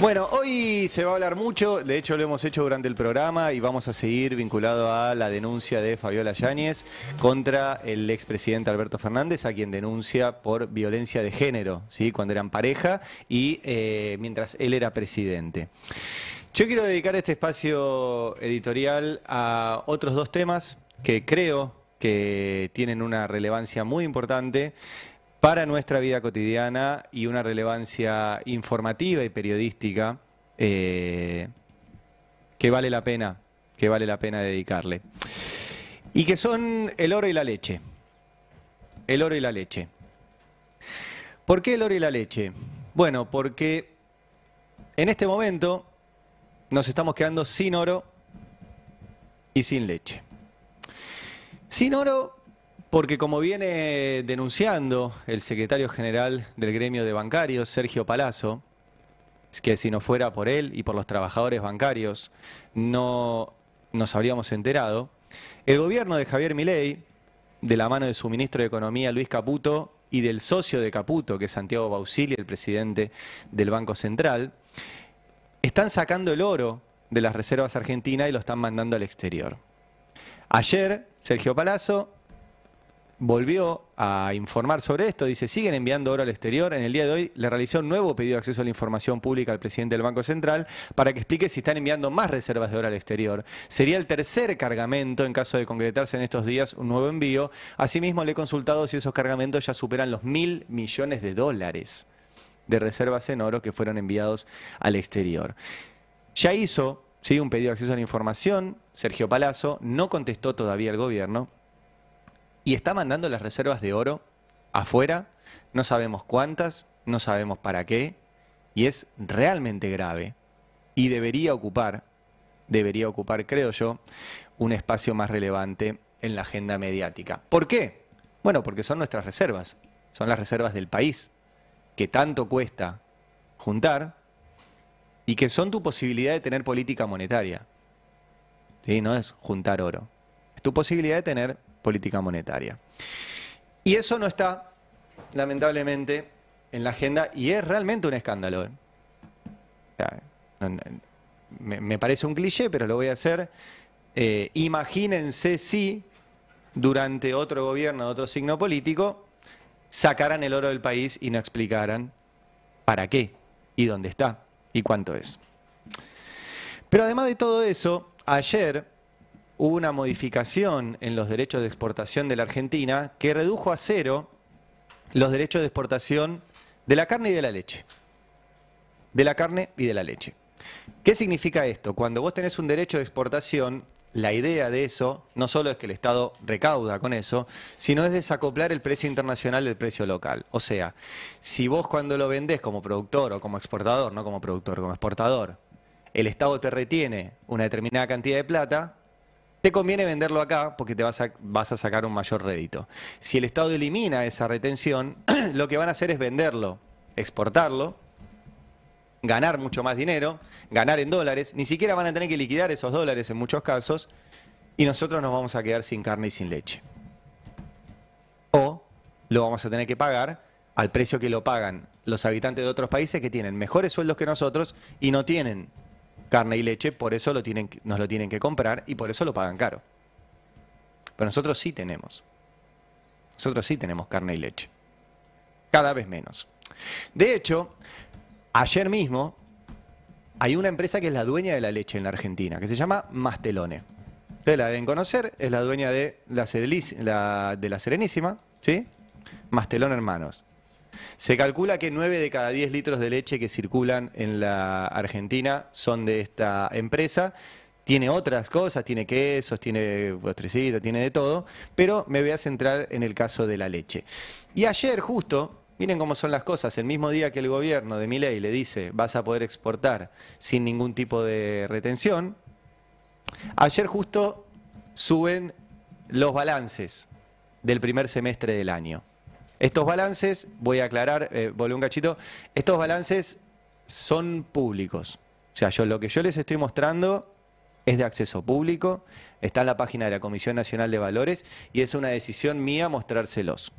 Bueno, hoy se va a hablar mucho, de hecho lo hemos hecho durante el programa y vamos a seguir vinculado a la denuncia de Fabiola Yáñez contra el expresidente Alberto Fernández, a quien denuncia por violencia de género, ¿sí? cuando eran pareja y eh, mientras él era presidente. Yo quiero dedicar este espacio editorial a otros dos temas que creo que tienen una relevancia muy importante para nuestra vida cotidiana y una relevancia informativa y periodística eh, que vale la pena, que vale la pena dedicarle. Y que son el oro y la leche. El oro y la leche. ¿Por qué el oro y la leche? Bueno, porque en este momento nos estamos quedando sin oro y sin leche. Sin oro porque como viene denunciando el secretario general del gremio de bancarios, Sergio Palazzo, que si no fuera por él y por los trabajadores bancarios no nos habríamos enterado, el gobierno de Javier Milei, de la mano de su ministro de Economía Luis Caputo y del socio de Caputo, que es Santiago Bausili, el presidente del Banco Central, están sacando el oro de las reservas argentinas y lo están mandando al exterior. Ayer, Sergio Palazzo volvió a informar sobre esto. Dice, siguen enviando oro al exterior. En el día de hoy le realizó un nuevo pedido de acceso a la información pública al presidente del Banco Central para que explique si están enviando más reservas de oro al exterior. Sería el tercer cargamento en caso de concretarse en estos días un nuevo envío. Asimismo, le he consultado si esos cargamentos ya superan los mil millones de dólares de reservas en oro que fueron enviados al exterior. Ya hizo un pedido de acceso a la información, Sergio Palazzo, no contestó todavía el gobierno y está mandando las reservas de oro afuera, no sabemos cuántas, no sabemos para qué, y es realmente grave y debería ocupar, debería ocupar, creo yo, un espacio más relevante en la agenda mediática. ¿Por qué? Bueno, porque son nuestras reservas, son las reservas del país, que tanto cuesta juntar y que son tu posibilidad de tener política monetaria. ¿Sí? No es juntar oro tu posibilidad de tener política monetaria. Y eso no está, lamentablemente, en la agenda y es realmente un escándalo. Me, parece un cliché, pero lo voy a hacer. Eh, imagínense si durante otro gobierno de otro signo político sacaran el oro del país y no explicaran para qué y dónde está y cuánto es. Pero además de todo eso, ayer hubo una modificación en los derechos de exportación de la Argentina que redujo a cero los derechos de exportación de la carne y de la leche. De la carne y de la leche. ¿Qué significa esto? Cuando vos tenés un derecho de exportación, la idea de eso no solo es que el Estado recauda con eso, sino es desacoplar el precio internacional del precio local. O sea, si vos cuando lo vendés como productor o como exportador, no como productor, como exportador, el Estado te retiene una determinada cantidad de plata, te conviene venderlo acá porque te vas a, sacar un mayor rédito. Si el Estado elimina esa retención, lo que van a hacer es venderlo, exportarlo, ganar mucho más dinero, ganar en dólares, ni siquiera van a tener que liquidar esos dólares en muchos casos, y nosotros nos vamos a quedar sin carne y sin leche. O lo vamos a tener que pagar al precio que lo pagan los habitantes de otros países que tienen mejores sueldos que nosotros y no tienen carne y leche, por eso nos lo tienen que comprar y por eso lo pagan caro. Pero nosotros sí tenemos. Nosotros sí tenemos carne y leche. Cada vez menos. De hecho, ayer mismo hay una empresa que es la dueña de la leche en la Argentina, que se llama Mastelone. Ustedes la deben conocer, es la dueña de la, de la Serenísima, ¿sí? Mastelón Hermanos. Se calcula que 9 de cada 10 litros de leche que circulan en la Argentina son de esta empresa. Tiene otras cosas, tiene quesos, tiene postrecita, tiene de todo, pero me voy a centrar en el caso de la leche. Y ayer justo, miren cómo son las cosas, el mismo día que el gobierno de Milei le dice vas a poder exportar sin ningún tipo de retención, ayer justo suben los balances del primer semestre del año. Estos balances, voy a aclarar, eh, un cachito, estos balances son públicos. O sea, yo, lo que yo les estoy mostrando es de acceso público, está en la página de la Comisión Nacional de Valores y es una decisión mía mostrárselos.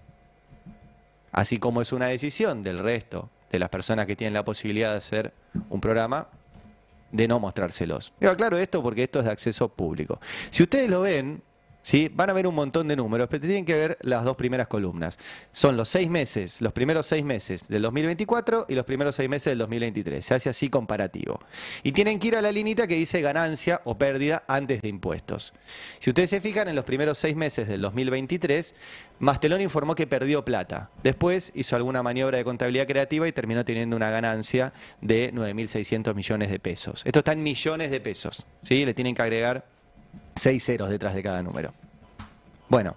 Así como es una decisión del resto de las personas que tienen la posibilidad de hacer un programa de no mostrárselos. Yo aclaro esto porque esto es de acceso público. Si ustedes lo ven, ¿sí? Van a ver un montón de números, pero tienen que ver las dos primeras columnas. Son los seis meses, los primeros seis meses del 2024 y los primeros seis meses del 2023. Se hace así comparativo. Y tienen que ir a la linita que dice ganancia o pérdida antes de impuestos. Si ustedes se fijan, en los primeros seis meses del 2023, Mastelón informó que perdió plata. Después hizo alguna maniobra de contabilidad creativa y terminó teniendo una ganancia de 9.600 millones de pesos. Esto está en millones de pesos, ¿sí? Le tienen que agregar seis ceros detrás de cada número. Bueno,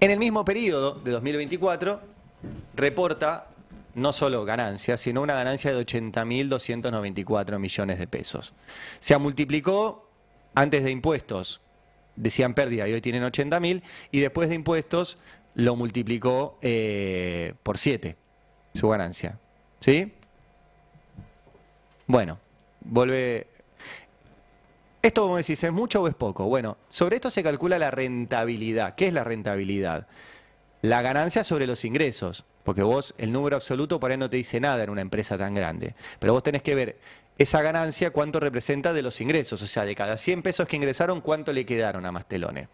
en el mismo periodo de 2024 reporta no solo ganancias, sino una ganancia de 80.294 millones de pesos. Se multiplicó antes de impuestos, decían pérdida y hoy tienen 80.000, y después de impuestos lo multiplicó eh, por 7 su ganancia. ¿Sí? Bueno, vuelve esto, como decís, ¿es mucho o es poco? Bueno, sobre esto se calcula la rentabilidad. ¿Qué es la rentabilidad? La ganancia sobre los ingresos, porque vos el número absoluto por ahí no te dice nada en una empresa tan grande, pero vos tenés que ver esa ganancia cuánto representa de los ingresos, o sea, de cada 100 pesos que ingresaron, cuánto le quedaron a Mastelone.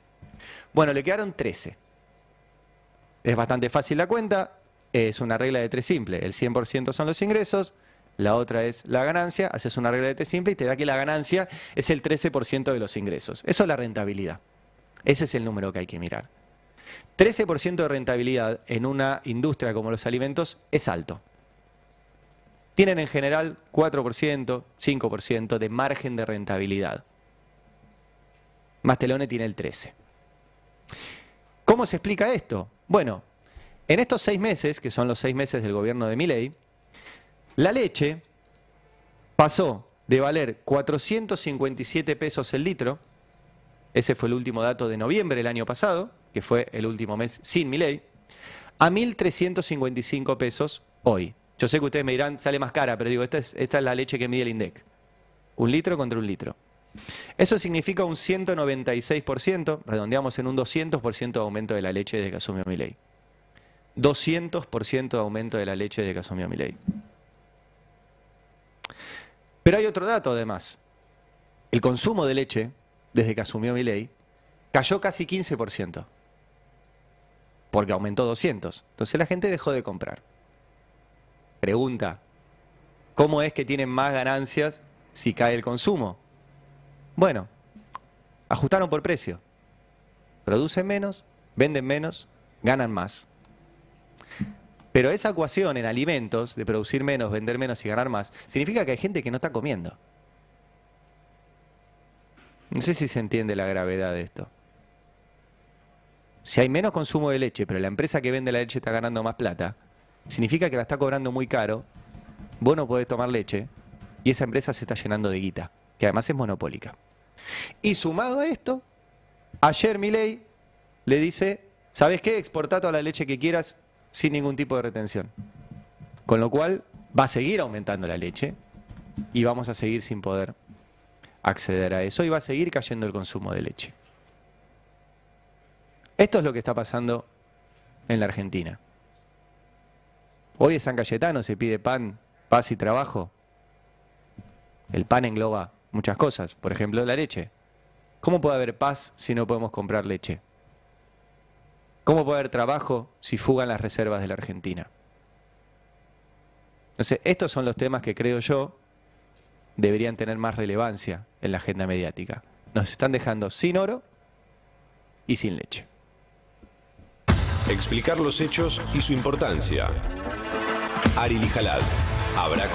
Bueno, le quedaron 13. Es bastante fácil la cuenta, es una regla de tres simple, el 100% son los ingresos, la otra es la ganancia, haces una regla de T simple y te da que la ganancia es el 13% de los ingresos. Eso es la rentabilidad. Ese es el número que hay que mirar. 13% de rentabilidad en una industria como los alimentos es alto. Tienen en general 4%, 5% de margen de rentabilidad. Mastelone tiene el 13%. ¿Cómo se explica esto? Bueno, en estos seis meses, que son los seis meses del gobierno de Miley, la leche pasó de valer 457 pesos el litro, ese fue el último dato de noviembre del año pasado, que fue el último mes sin mi ley, a 1.355 pesos hoy. Yo sé que ustedes me dirán, sale más cara, pero digo, esta es, la leche que mide el INDEC. Un litro contra un litro. Eso significa un 196%, redondeamos en un 200% de aumento de la leche desde que asumió mi ley. 200% de aumento de la leche desde que asumió mi ley. Pero hay otro dato además. El consumo de leche, desde que asumió mi ley, cayó casi 15%. Porque aumentó 200. Entonces la gente dejó de comprar. Pregunta, ¿cómo es que tienen más ganancias si cae el consumo? Bueno, ajustaron por precio. Producen menos, venden menos, ganan más. Pero esa ecuación en alimentos, de producir menos, vender menos y ganar más, significa que hay gente que no está comiendo. No sé si se entiende la gravedad de esto. Si hay menos consumo de leche, pero la empresa que vende la leche está ganando más plata, significa que la está cobrando muy caro, vos no podés tomar leche y esa empresa se está llenando de guita, que además es monopólica. Y sumado a esto, ayer mi ley le dice, ¿sabes qué? Exportá toda la leche que quieras sin ningún tipo de retención. Con lo cual va a seguir aumentando la leche y vamos a seguir sin poder acceder a eso y va a seguir cayendo el consumo de leche. Esto es lo que está pasando en la Argentina. Hoy en San Cayetano se pide pan, paz y trabajo. El pan engloba muchas cosas, por ejemplo la leche. ¿Cómo puede haber paz si no podemos comprar leche? ¿Cómo puede haber trabajo si fugan las reservas de la Argentina? Entonces, estos son los temas que creo yo deberían tener más relevancia en la agenda mediática. Nos están dejando sin oro y sin leche. Explicar los hechos y su importancia. Ari Lijalad. Habrá